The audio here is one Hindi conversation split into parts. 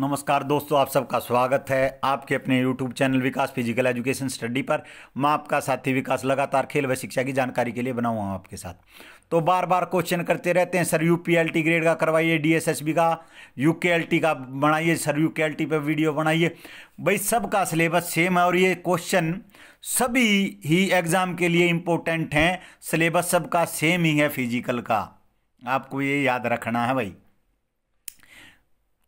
नमस्कार दोस्तों आप सबका स्वागत है आपके अपने YouTube channel Vikas physical education study पर मैं आपका साथी विकास लगातार खेल व शिक्षा की जानकारी के लिए बना हुआ हूँ आपके साथ तो बार बार क्वेश्चन करते रहते हैं सर यू पी ग्रेड का करवाइए डी का यू का बनाइए सर यू के वीडियो बनाइए भाई सबका सिलेबस सेम है और ये क्वेश्चन सभी ही एग्ज़ाम के लिए इम्पोर्टेंट हैं सिलेबस सबका सेम ही है फिजिकल का आपको ये याद रखना है भाई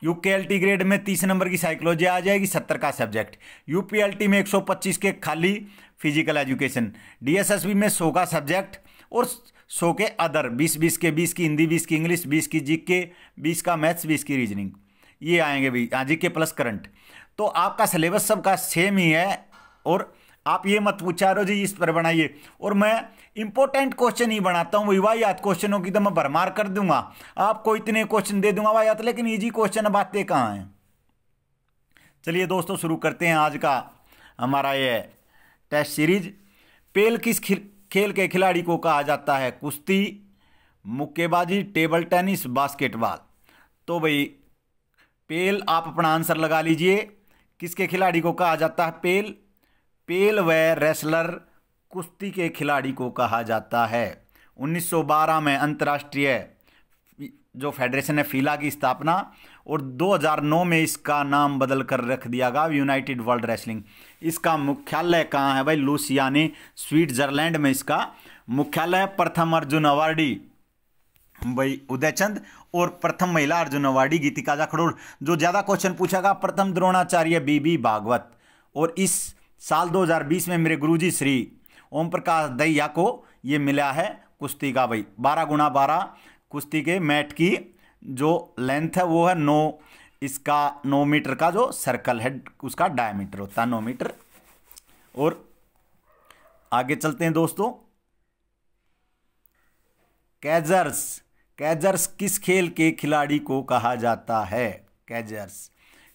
यूकेएलटी ग्रेड में तीस नंबर की साइकोलॉजी आ जाएगी सत्तर का सब्जेक्ट यूपीएलटी में पच्चीस के खाली फिजिकल एजुकेशन डीएसएसबी में सौ का सब्जेक्ट और सौ के अदर बीस बीस के बीस की हिंदी बीस की इंग्लिश बीस की जी के बीस का मैथ्स बीस की रीजनिंग ये आएंगे भाई जी के प्लस करंट तो आपका सिलेबस सबका सेम ही है और आप ये मत पूछा रहो जी इस पर बनाइए और मैं इंपॉर्टेंट क्वेश्चन ही बनाता हूँ विवाह याद क्वेश्चनों की तो मैं भरमार कर दूंगा आपको इतने क्वेश्चन दे दूंगा वाहियात लेकिन ईजी क्वेश्चन बातें कहाँ हैं चलिए दोस्तों शुरू करते हैं आज का हमारा ये टेस्ट सीरीज पेल किस खेल के खिलाड़ी को कहा जाता है कुश्ती मुक्केबाजी टेबल टेनिस बास्केटबॉल तो भाई पेल आप अपना आंसर लगा लीजिए किसके खिलाड़ी को कहा जाता है पेल पेल व रेसलर कुश्ती के खिलाड़ी को कहा जाता है 1912 में अंतर्राष्ट्रीय जो फेडरेशन है फीला की स्थापना और 2009 में इसका नाम बदल कर रख दिया गया यूनाइटेड वर्ल्ड रेसलिंग इसका मुख्यालय कहाँ है भाई लूसियाने स्विट्जरलैंड में इसका मुख्यालय प्रथम अर्जुन अवार्डी भाई उदयचंद और प्रथम महिला अर्जुन अवार्डी गीतिका जाखड़ोड़ जो ज़्यादा क्वेश्चन पूछा गया प्रथम द्रोणाचार्य बीबी भागवत और इस साल 2020 में मेरे गुरुजी श्री ओम प्रकाश दहिया को ये मिला है कुश्ती का भाई बारह गुणा बारह कुश्ती के मैट की जो लेंथ है वो है नौ इसका नौ मीटर का जो सर्कल है उसका डायमीटर होता है नौ मीटर और आगे चलते हैं दोस्तों कैजर्स कैजर्स किस खेल के खिलाड़ी को कहा जाता है कैजर्स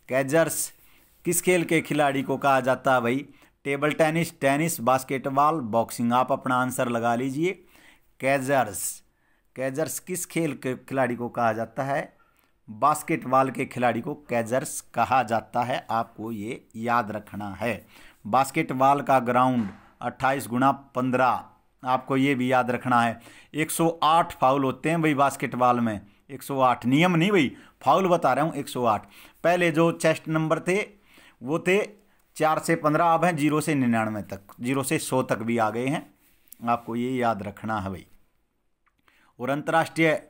कैजर्स किस खेल के खिलाड़ी को कहा जाता है भाई table tennis tennis basketball boxing आप अपना आंसर लगा लीजिए कैजर्स कैजर्स किस खेल के खिलाड़ी को कहा जाता है बास्केटबॉल के खिलाड़ी को कैजर्स कहा जाता है आपको ये याद रखना है बास्केटबॉल का ग्राउंड 28 गुना पंद्रह आपको ये भी याद रखना है 108 फाउल होते हैं भाई बास्केटबॉल में 108 नियम नहीं भाई फाउल बता रहा हूँ 108 पहले जो चेस्ट नंबर थे वो थे चार से पंद्रह अब हैं जीरो से निन्यानवे तक जीरो से सौ तक भी आ गए हैं आपको ये याद रखना है भाई और अंतर्राष्ट्रीय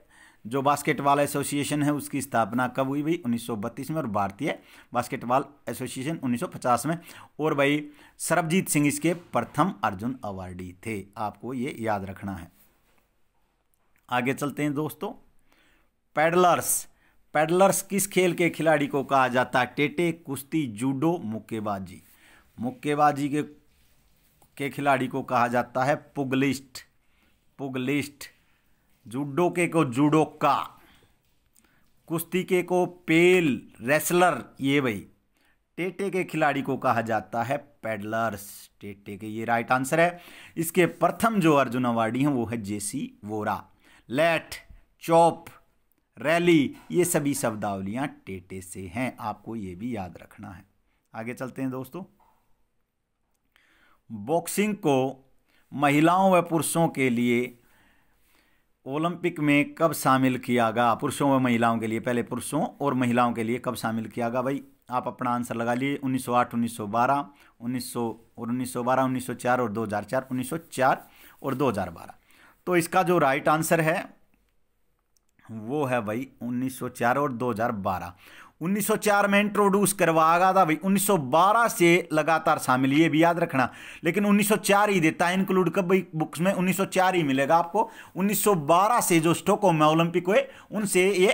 जो बास्केटबॉल एसोसिएशन है उसकी स्थापना कब हुई भाई उन्नीस में और भारतीय बास्केटबॉल एसोसिएशन उन्नीस में और भाई सरबजीत सिंह इसके प्रथम अर्जुन अवार्डी थे आपको ये याद रखना है आगे चलते हैं दोस्तों पैडलर्स पेडलर्स किस खेल के खिलाड़ी को कहा जाता है टेटे कुश्ती जूडो मुक्केबाजी मुक्केबाजी के के खिलाड़ी को कहा जाता है पुगलिस्ट पुगलिस्ट जूडो के को जूडोका कुश्ती के को पेल रेसलर ये भाई टेटे के खिलाड़ी को कहा जाता है पेडलर्स टेटे के ये राइट आंसर है इसके प्रथम जो अर्जुन अवार्डी हैं वो है जेसी वोरा लेट चौप रैली ये सभी शब्दावलियाँ टेटे से हैं आपको ये भी याद रखना है आगे चलते हैं दोस्तों बॉक्सिंग को महिलाओं व पुरुषों के लिए ओलंपिक में कब शामिल किया गया पुरुषों व महिलाओं के लिए पहले पुरुषों और महिलाओं के लिए कब शामिल किया गया भाई आप अपना आंसर लगा लिए 1908, 1912, 1900 और 1912, 1904 और 2004, 1904 और 2012 तो इसका जो राइट आंसर है वो है भाई 1904 और 2012 1904 में इंट्रोड्यूस गया था भाई 1912 से लगातार शामिल ये भी याद रखना लेकिन 1904 ही देता है इंक्लूड कब भाई बुक्स में 1904 ही मिलेगा आपको 1912 से जो स्टोको में ओलंपिक हुए उनसे ये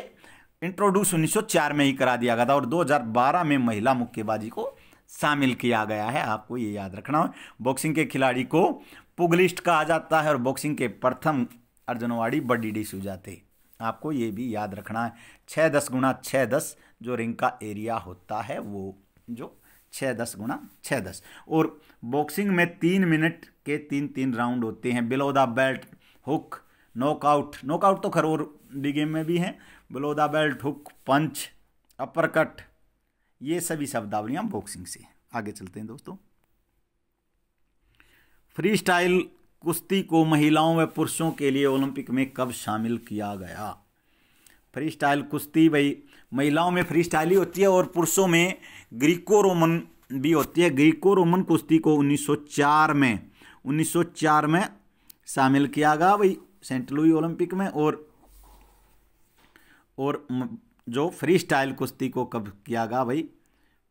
इंट्रोड्यूस 1904 में ही करा दिया गया था और 2012 में महिला मुक्केबाजी को शामिल किया गया है आपको ये याद रखना बॉक्सिंग के खिलाड़ी को पुगलिस्ट कहा जाता है और बॉक्सिंग के प्रथम अर्जनवाड़ी बड्डी डिसूजाते आपको ये भी याद रखना है छः दस गुणा छः दस जो रिंग का एरिया होता है वो जो छः दस गुणा छः दस और बॉक्सिंग में तीन मिनट के तीन तीन राउंड होते हैं below the belt hook knockout knockout तो खर और डी गेम में भी हैं below the belt hook punch uppercut ये सभी शब्दावलियाँ बॉक्सिंग से हैं आगे चलते हैं दोस्तों फ्री स्टाइल कुश्ती को महिलाओं व पुरुषों के लिए ओलंपिक में कब शामिल किया गया फ्री स्टाइल कुश्ती भाई महिलाओं में फ्री स्टाइल ही होती है और पुरुषों में ग्रीको रोमन भी होती है ग्रीको रोमन कुश्ती को 1904 में 1904 में शामिल किया गया भाई सेंट लुई ओलंपिक में और और जो फ्री स्टाइल कुश्ती को कब किया गया भाई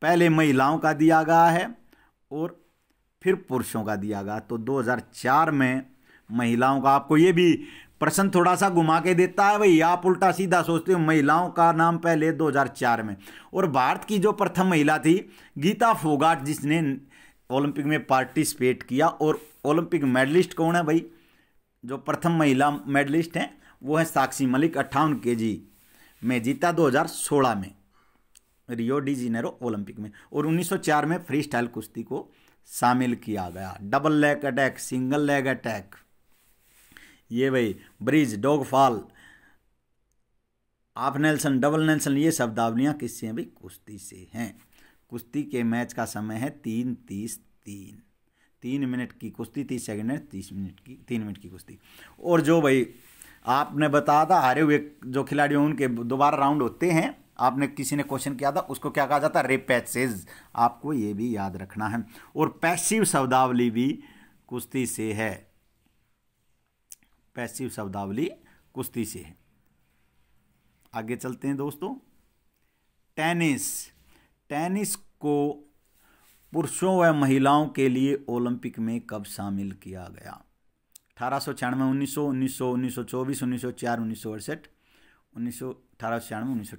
पहले महिलाओं का दिया गया है और फिर पुरुषों का दिया गया तो 2004 में महिलाओं का आपको ये भी प्रश्न थोड़ा सा घुमा के देता है भाई आप उल्टा सीधा सोचते हो महिलाओं का नाम पहले 2004 में और भारत की जो प्रथम महिला थी गीता फोगाट जिसने ओलंपिक में पार्टिसिपेट किया और ओलंपिक मेडलिस्ट कौन है भाई जो प्रथम महिला मेडलिस्ट हैं वो है साक्षी मलिक अट्ठावन के जी में जीता 2016 में रियो डी जिनेरो ओलंपिक में और 1904 में फ्री स्टाइल कुश्ती को शामिल किया गया double leg attack single leg attack ये भाई bridge dog fall half nelson double nelson ये शब्दावलियाँ किससे हैं भाई कुश्ती से हैं कुश्ती के मैच का समय है तीन तीस तीन तीन मिनट की कुश्ती तीस सेकेंड है तीस मिनट की तीन मिनट की कुश्ती और जो भाई आपने बताया था हारे हुए जो खिलाड़ी हैं उनके दोबारा राउंड होते हैं आपने किसी ने क्वेश्चन किया था उसको क्या कहा जाता है रेपैसेज आपको ये भी याद रखना है और पैसिव शब्दावली भी कुश्ती से है पैसिव शब्दावली कुश्ती से है आगे चलते हैं दोस्तों टेनिस टेनिस को पुरुषों व महिलाओं के लिए ओलंपिक में कब शामिल किया गया अठारह सौ छियानवे उन्नीस सौ उन्नीस सौ उन्नीस सौ चौबीस उन्नीस सौ चार उन्नीस सौ अड़सठ उन्नीस सौ अठारह सौ छियानवे उन्नीस सौ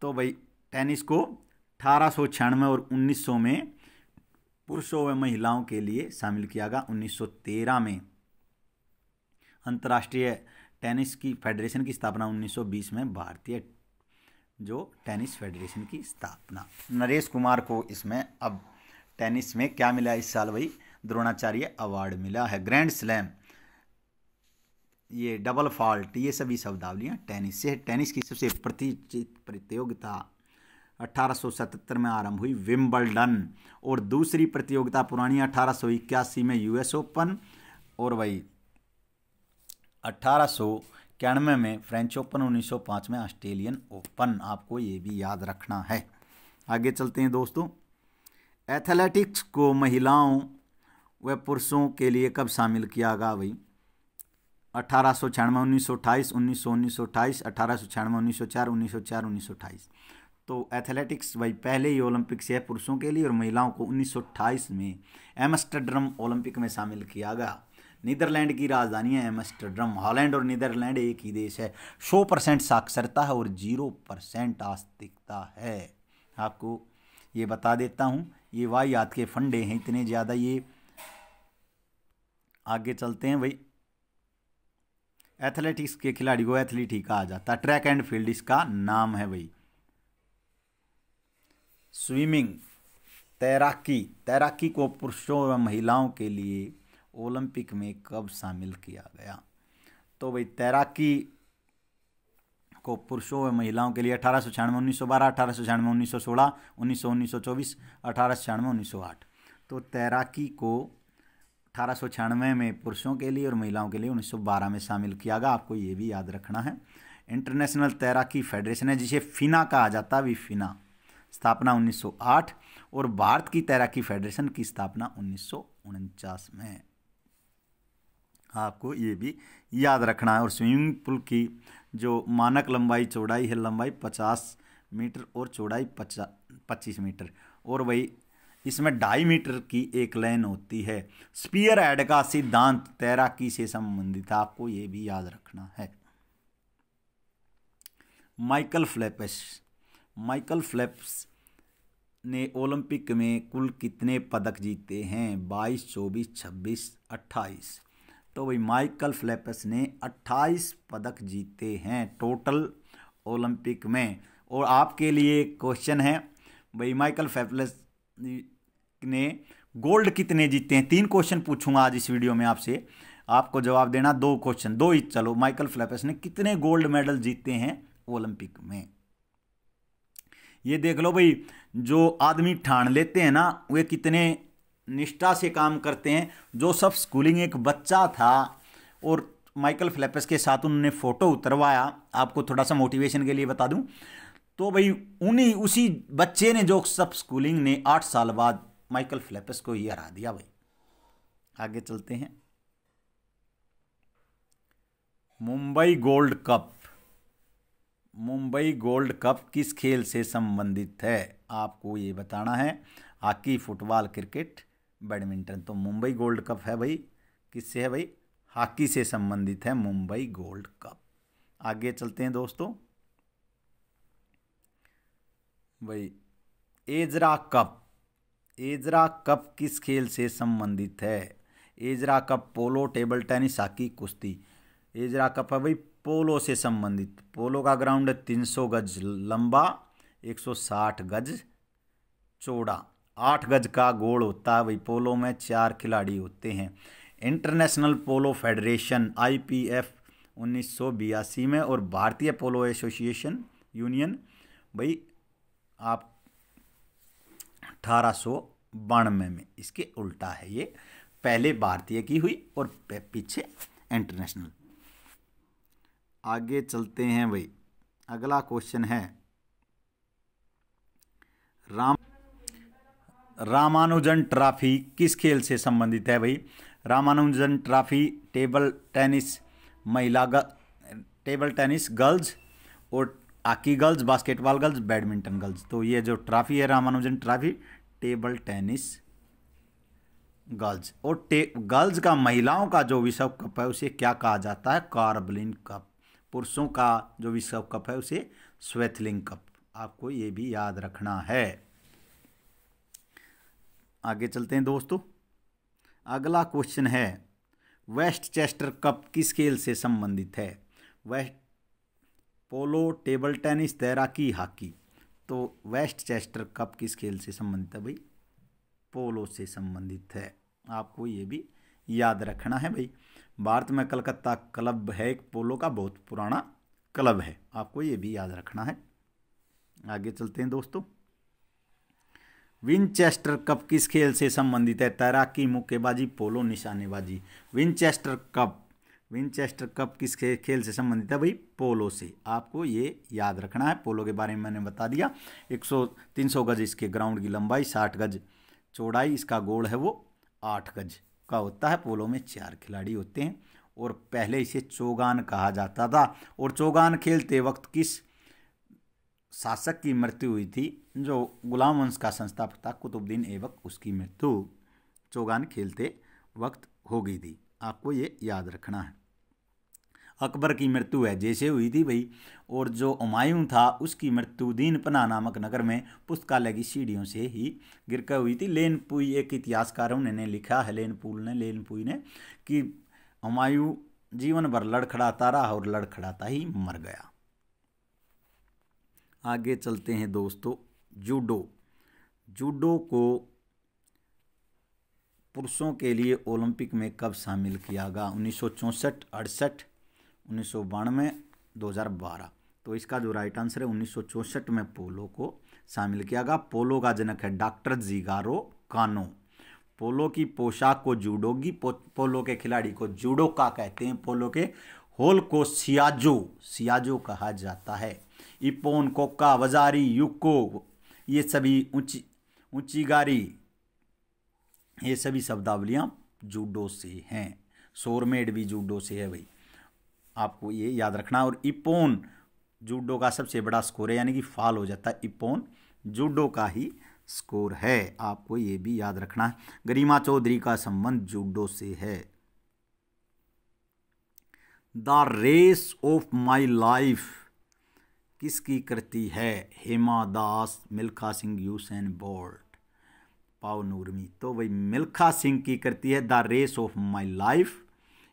तो भाई टेनिस को अठारह सौ छियानवे और उन्नीस सौ में पुरुषों व महिलाओं के लिए शामिल किया गया उन्नीस सौ तेरह में अंतर्राष्ट्रीय टेनिस की फेडरेशन की स्थापना 1920 में भारतीय जो टेनिस फेडरेशन की स्थापना नरेश कुमार को इसमें अब टेनिस में क्या मिला इस साल भाई द्रोणाचार्य अवार्ड मिला है ग्रैंड स्लैम ये डबल फॉल्ट ये सभी शब्दावलियाँ टेनिस से टेनिस की सबसे प्रतिचित प्रतियोगिता 1877 में आरंभ हुई विम्बलडन और दूसरी प्रतियोगिता पुरानी अठारह में यूएस ओपन और वही अट्ठारह में फ्रेंच ओपन 1905 में ऑस्ट्रेलियन ओपन आपको ये भी याद रखना है आगे चलते हैं दोस्तों एथलेटिक्स को महिलाओं व पुरुषों के लिए कब शामिल किया गया भाई अठारह सौ छियानवे उन्नीस सौ उन्नीस सौ उन्नीस सौ अठारह सौ छियानवे उन्नीस सौ चार उन्नीस सौ चार उन्नीस सौ तो एथलेटिक्स भाई पहले ही ओलंपिक्स है पुरुषों के लिए और महिलाओं को उन्नीस सौ में एमस्टरड्रम ओलंपिक में शामिल किया गया नीदरलैंड की राजधानी है एमस्टरड्रम हॉलैंड और नीदरलैंड एक ही देश है सौ परसेंट साक्षरता है और जीरो परसेंट आस्तिकता है आपको ये बता देता हूँ ये वाई याद के फंडे हैं इतने ज़्यादा ये आगे चलते हैं भाई एथलेटिक्स के खिलाड़ी को एथलीट ही कहा जाता है ट्रैक एंड फील्ड इसका नाम है भाई स्विमिंग तैराकी तैराकी को पुरुषों व महिलाओं के लिए ओलंपिक में कब शामिल किया गया तो भाई तैराकी को पुरुषों व महिलाओं के लिए अठारह सौ छियानवे उन्नीस सौ बारह अठारह सौ छियानवे उन्नीस सौ सोलह उन्नीस सौ उन्नीस सौ चौबीस अठारह सौ छियानवे उन्नीस सौ आठ तो तैराकी को अठारह में पुरुषों के लिए और महिलाओं के लिए 1912 में शामिल किया गया आपको ये भी याद रखना है इंटरनेशनल तैराकी फेडरेशन है जिसे फिना कहा जाता है फिना स्थापना 1908 और भारत की तैराकी फेडरेशन की स्थापना उन्नीस में आपको ये भी याद रखना है और स्विमिंग पूल की जो मानक लंबाई चौड़ाई है लंबाई 50 मीटर और चौड़ाई पचास पच्चीस मीटर और वही इसमें ढाई मीटर की एक लाइन होती है स्पीयर हेड का सिद्धांत तैराकी से संबंधित आपको ये भी याद रखना है माइकल फ्लैपस माइकल फ्लैप्स ने ओलंपिक में कुल कितने पदक जीते हैं 22, 24, 26, 28 तो भाई माइकल फ्लैपस ने 28 पदक जीते हैं टोटल ओलंपिक में और आपके लिए क्वेश्चन है भाई माइकल फ्लैपस ने गोल्ड कितने जीते हैं तीन क्वेश्चन पूछूंगा आज इस वीडियो में आपसे आपको जवाब देना दो क्वेश्चन दो ही चलो माइकल फ्लैपस ने कितने गोल्ड मेडल जीते हैं ओलंपिक में ये देख लो भाई जो आदमी ठान लेते हैं ना वे कितने निष्ठा से काम करते हैं जो सब स्कूलिंग एक बच्चा था और माइकल फ्लैपस के साथ उन्होंने फ़ोटो उतरवाया आपको थोड़ा सा मोटिवेशन के लिए बता दूं तो भाई उन्हीं उसी बच्चे ने जो सब स्कूलिंग ने आठ साल बाद माइकल फ्लैपस को ही हरा दिया भाई आगे चलते हैं Mumbai gold cup Mumbai gold cup किस खेल से संबंधित है आपको ये बताना है हॉकी फुटबॉल क्रिकेट बैडमिंटन तो मुंबई गोल्ड कप है भाई किससे है भाई हॉकी से संबंधित है मुंबई गोल्ड कप आगे चलते हैं दोस्तों भाई एजरा कप एजरा कप किस खेल से संबंधित है Ezra cup polo table tennis hockey कुश्ती एजरा कप है भाई पोलो से संबंधित पोलो का ग्राउंड है 300 गज लंबा 160 गज चौड़ा आठ गज का गोल होता है भाई पोलो में चार खिलाड़ी होते हैं इंटरनेशनल पोलो फेडरेशन आईपीएफ 1982 में और भारतीय पोलो एसोसिएशन यूनियन भाई आप अठारह बानवे में इसके उल्टा है ये पहले भारतीय की हुई और पीछे इंटरनेशनल आगे चलते हैं भाई अगला क्वेश्चन है राम रामानुजन ट्रॉफी किस खेल से संबंधित है भाई रामानुजन ट्रॉफी टेबल टेनिस महिला टेबल टेनिस गर्ल्स और hockey girls basketball girls badminton girls तो ये जो ट्रॉफी है Ramanujan trophy table tennis girls और गर्ल्स का महिलाओं का जो विश्व कप है उसे क्या कहा जाता है कार्बलिन कप पुरुषों का जो विश्व कप है उसे स्वेथलिंग कप आपको ये भी याद रखना है आगे चलते हैं दोस्तों अगला क्वेश्चन है वेस्ट चेस्टर कप किस खेल से संबंधित है वेस्ट पोलो टेबल टेनिस तैराकी हॉकी तो वेस्ट चेस्टर कप किस खेल से संबंधित है भाई पोलो से संबंधित है आपको ये भी याद रखना है भाई भारत में कलकत्ता क्लब है एक पोलो का बहुत पुराना क्लब है आपको ये भी याद रखना है आगे चलते हैं दोस्तों विंचेस्टर कप किस खेल से संबंधित है तैराकी मुक्केबाजी पोलो निशानेबाजी विंचेस्टर कप विंचेस्टर कप किस खेल से संबंधित है भाई पोलो से आपको ये याद रखना है पोलो के बारे में मैंने बता दिया 100 300 गज इसके ग्राउंड की लंबाई 60 गज चौड़ाई इसका गोल है वो 8 गज का होता है पोलो में चार खिलाड़ी होते हैं और पहले इसे चौगान कहा जाता था और चौगान खेलते वक्त किस शासक की मृत्यु हुई थी जो गुलाम वंश का संस्थापक था कुतुबद्दीन ऐबक उसकी मृत्यु चौगान खेलते वक्त हो गई थी आपको ये याद रखना है अकबर की मृत्यु है जैसे हुई थी भाई और जो उमायूं था उसकी मृत्यु दीनपना नामक नगर में पुस्तकालय की सीढ़ियों से ही कर हुई थी लेनपुई एक इतिहासकार उन्होंने लिखा है लेनपुल ने लेनपुई ने कि उमायूं जीवन भर लड़खड़ाता रहा और लड़खड़ाता ही मर गया आगे चलते हैं दोस्तों जूडो जूडो को पुरुषों के लिए ओलंपिक में कब शामिल किया गया उन्नीस सौ चौंसठ अड़सठ उन्नीस सौ बानवे दो हज़ार बारह तो इसका जो राइट आंसर है उन्नीस में पोलो को शामिल किया गया पोलो का जनक है डॉक्टर जीगारो कानो पोलो की पोशाक को जूडोगी पो, पोलो के खिलाड़ी को जूडोका कहते हैं पोलो के होल को सियाजो सियाजो कहा जाता है इपोन कोक्का वजारी युको ये सभी ऊंची ऊंची गारी ये सभी शब्दावलियाँ जूडो से हैं सोरमेड भी जूडो से है भाई आपको ये याद रखना और इपोन जूडो का सबसे बड़ा स्कोर है यानी कि फाल हो जाता है इपोन जूडो का ही स्कोर है आपको ये भी याद रखना है गरिमा चौधरी का संबंध जूडो से है the race of my life किसकी कृति है Hema Das Milkha Singh Usain Bolt Paavo Nurmi तो भाई मिल्खा सिंह की कृति है the race of my life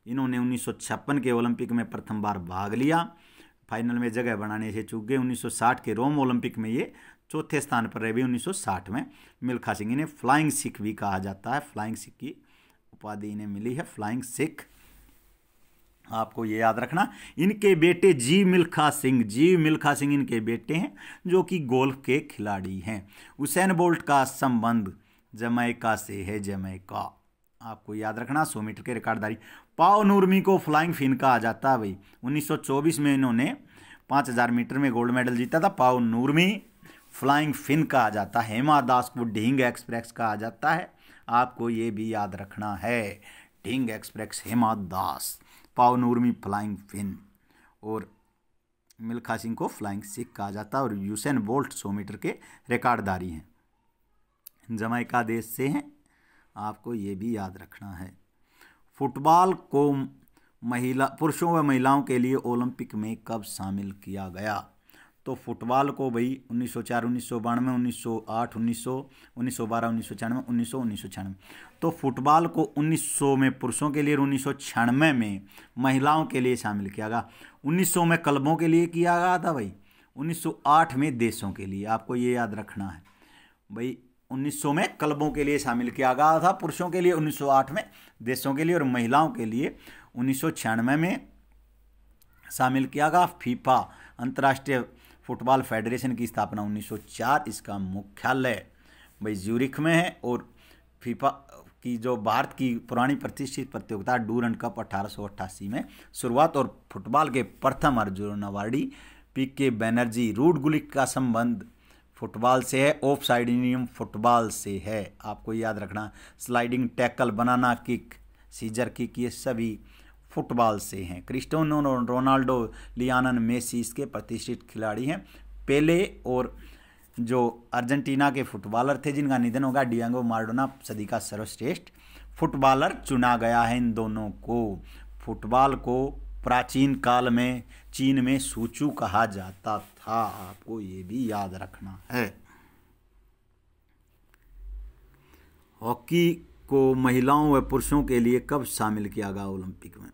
इन्होंने उन्नीस के ओलंपिक में प्रथम बार भाग लिया फाइनल में जगह बनाने से चूक गए 1960 के रोम ओलंपिक में ये चौथे स्थान पर रहे भी 1960 में मिल्खा सिंह इन्हें फ्लाइंग सिख भी कहा जाता है फ्लाइंग सिख की उपाधि इन्हें मिली है फ्लाइंग सिख आपको ये याद रखना इनके बेटे जी मिल्खा सिंह जी मिल्खा सिंह इनके बेटे हैं जो कि गोल्फ के खिलाड़ी हैं उसेन बोल्ट का संबंध जमैका से है जमैका आपको याद रखना सौ मीटर के रिकॉर्डधारी पाओ नूरमी को फ्लाइंग फिन कहा जाता है भाई 1924 में इन्होंने 5000 मीटर में गोल्ड मेडल जीता था पाओ नूरमी फ्लाइंग फिन कहा जाता है हेमा दास को ढींग एक्सप्रेस कहा जाता है आपको ये भी याद रखना है ढींग एक्सप्रेस हेमा दास पाओ नूरमी फ्लाइंग फिन और मिल्खा सिंह को फ्लाइंग सिख कहा जाता है और यूसेन बोल्ट सौ मीटर के रिकॉर्डधारी हैं जमैका देश से हैं आपको ये भी याद रखना है फुटबॉल को महिला पुरुषों व महिलाओं के लिए ओलंपिक में कब शामिल किया गया तो फुटबॉल को भाई उन्नीस सौ चार उन्नीस सौ बानवे उन्नीस सौ आठ उन्नीस सौ उन्नीस सौ बारह उन्नीस सौ छियानवे उन्नीस सौ उन्नीस सौ छियानवे तो फुटबॉल को उन्नीस सौ में पुरुषों के लिए और उन्नीस सौ छियानवे में महिलाओं के लिए शामिल किया गया उन्नीस सौ में क्लबों के लिए किया गया था भाई उन्नीस सौ आठ में देशों के लिए आपको ये याद रखना है भाई 1900 में क्लबों के लिए शामिल किया गया था पुरुषों के लिए 1908 में देशों के लिए और महिलाओं के लिए उन्नीस में शामिल किया गया फीफा अंतर्राष्ट्रीय फुटबॉल फेडरेशन की स्थापना 1904 इसका मुख्यालय भाई ज्यूरिख में है और फीफा की जो भारत की पुरानी प्रतिष्ठित प्रतियोगिता डूर एंड कप अठारह में शुरुआत और फुटबॉल के प्रथम अर्जुन अवार्डी पी के बैनर्जी रूड गुलिक का संबंध फुटबॉल से है ऑफ साइड नियम फुटबॉल से है आपको याद रखना sliding tackle banana kick scissor kick ये सभी फुटबॉल से हैं क्रिस्टोनो रोनाल्डो लियानन मेसी इसके प्रतिष्ठित खिलाड़ी हैं पेले और जो अर्जेंटीना के फुटबॉलर थे जिनका निधन होगा डियांगो मार्डोना सदी का सर्वश्रेष्ठ फुटबॉलर चुना गया है इन दोनों को फुटबॉल को प्राचीन काल में चीन में सूचू कहा जाता था आपको ये भी याद रखना है हॉकी को महिलाओं व पुरुषों के लिए कब शामिल किया गया ओलंपिक में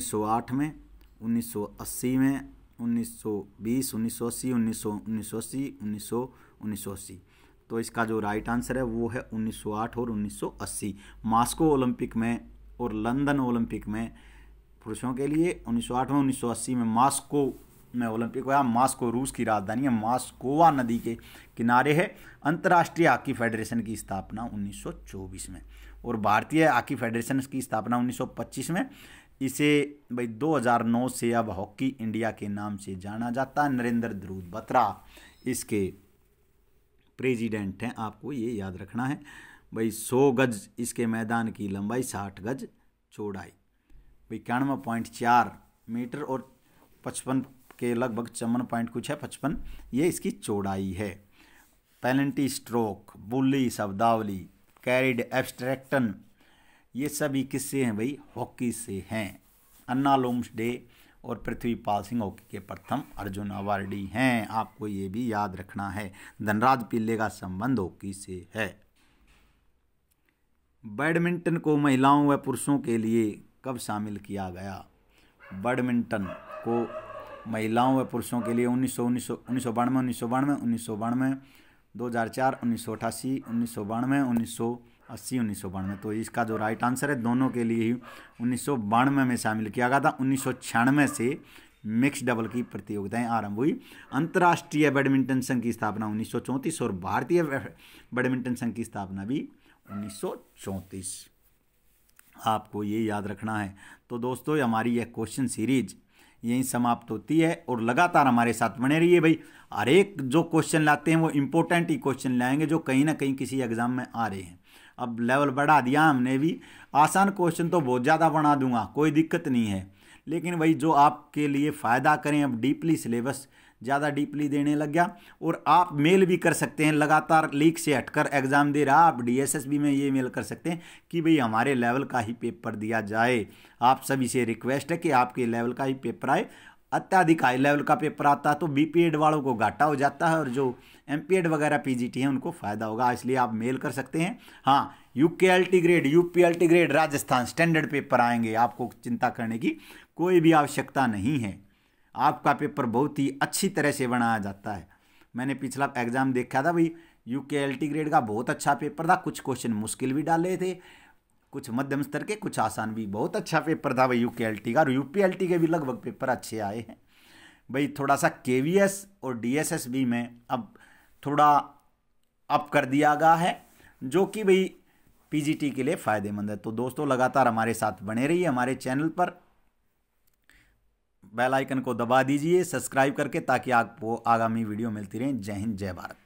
1908 में 1980 में 1920 1980 सौ 1980 1980 तो इसका जो राइट आंसर है वो है 1908 और 1980 मास्को ओलंपिक में और लंदन ओलंपिक में पुरुषों के लिए उन्नीस में उन्नीस में मास्को में ओलंपिक हुआ मास्को रूस की राजधानी है मास्कोवा नदी के किनारे है अंतर्राष्ट्रीय हॉकी फेडरेशन की स्थापना 1924 में और भारतीय हॉकी फेडरेशन की स्थापना 1925 में इसे भाई 2009 से अब हॉकी इंडिया के नाम से जाना जाता है नरेंद्र ध्रुव बत्रा इसके प्रेसिडेंट हैं आपको ये याद रखना है भाई 100 गज इसके मैदान की लंबाई 60 गज चौड़ाई इक्यानवे पॉइंट चार मीटर और पचपन के लगभग चौवन पॉइंट कुछ है पचपन ये इसकी चौड़ाई है पेनल्टी स्ट्रोक बुल्ली शब्दावली कैरिड एब्स्ट्रैक्टन ये सभी किससे हैं भाई हॉकी से हैं अन्ना लोम्स डे और पाल सिंह हॉकी के प्रथम अर्जुन अवार्डी हैं आपको ये भी याद रखना है धनराज पिल्ले का संबंध हॉकी से है बैडमिंटन को महिलाओं व पुरुषों के लिए कब शामिल किया गया बैडमिंटन को महिलाओं व पुरुषों के लिए उन्नीस सौ उन्नीस सौ उन्नीस सौ बानवे उन्नीस सौ बानवे उन्नीस सौ बानवे दो हज़ार चार उन्नीस सौ अठासी उन्नीस सौ बानवे उन्नीस सौ अस्सी उन्नीस सौ बानवे तो इसका जो राइट आंसर है दोनों के लिए ही उन्नीस सौ बानवे में शामिल किया गया था उन्नीस सौ छियानवे से मिक्स डबल की प्रतियोगिताएं आरंभ हुई अंतर्राष्ट्रीय बैडमिंटन संघ की स्थापना उन्नीस सौ चौंतीस और भारतीय बैडमिंटन संघ की स्थापना भी उन्नीस सौ चौंतीस आपको ये याद रखना है तो दोस्तों हमारी यह क्वेश्चन सीरीज यहीं समाप्त होती है और लगातार हमारे साथ बने रहिए भाई हर एक जो क्वेश्चन लाते हैं वो इम्पोर्टेंट ही क्वेश्चन लाएंगे जो कहीं ना कहीं किसी एग्ज़ाम में आ रहे हैं अब लेवल बढ़ा दिया हमने भी आसान क्वेश्चन तो बहुत ज़्यादा बना दूंगा कोई दिक्कत नहीं है लेकिन भाई जो आपके लिए फ़ायदा करें अब डीपली सिलेबस ज़्यादा डीपली देने लग गया और आप मेल भी कर सकते हैं लगातार लीक से हटकर एग्ज़ाम दे रहा आप डीएसएसबी में ये मेल कर सकते हैं कि भाई हमारे लेवल का ही पेपर दिया जाए आप सभी से रिक्वेस्ट है कि आपके लेवल का ही पेपर आए अत्याधिक हाई लेवल का पेपर आता है तो बी वालों को घाटा हो जाता है और जो एम वगैरह पी है उनको फ़ायदा होगा इसलिए आप मेल कर सकते हैं हाँ यू के grade U grade Rajasthan standard paper आएंगे आपको चिंता करने की कोई भी आवश्यकता नहीं है आपका पेपर बहुत ही अच्छी तरह से बनाया जाता है मैंने पिछला एग्ज़ाम देखा था भाई यू के एल टी ग्रेड का बहुत अच्छा पेपर था कुछ क्वेश्चन मुश्किल भी डाले थे कुछ मध्यम स्तर के कुछ आसान भी बहुत अच्छा पेपर था भाई यू के एल टी का और यू पी एल टी के भी लगभग पेपर अच्छे आए हैं भाई थोड़ा सा के वी एस और D S S S B अब थोड़ा अप कर दिया गया है जो कि भाई पीजीटी के लिए फ़ायदेमंद है तो दोस्तों लगातार हमारे साथ बने रहिए हमारे चैनल पर बेल आइकन को दबा दीजिए सब्सक्राइब करके ताकि आपको आगामी वीडियो मिलती रहें जय हिंद जय भारत